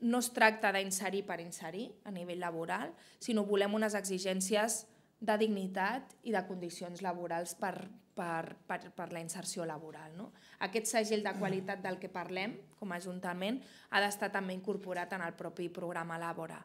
no es tracta d'inserir per inserir a nivell laboral, sinó volem unes exigències de dignitat i de condicions laborals per, per, per, per la inserció laboral. No? Aquest segell de qualitat del que parlem com a Ajuntament ha d'estar també incorporat en el propi programa Làbora.